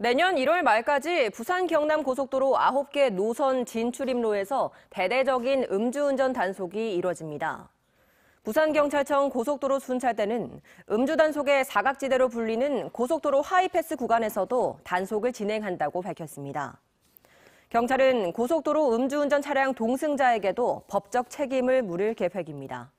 내년 1월 말까지 부산 경남 고속도로 9개 노선 진출입로에서 대대적인 음주운전 단속이 이뤄집니다. 부산경찰청 고속도로 순찰대는 음주단속의 사각지대로 불리는 고속도로 하이패스 구간에서도 단속을 진행한다고 밝혔습니다. 경찰은 고속도로 음주운전 차량 동승자에게도 법적 책임을 물을 계획입니다.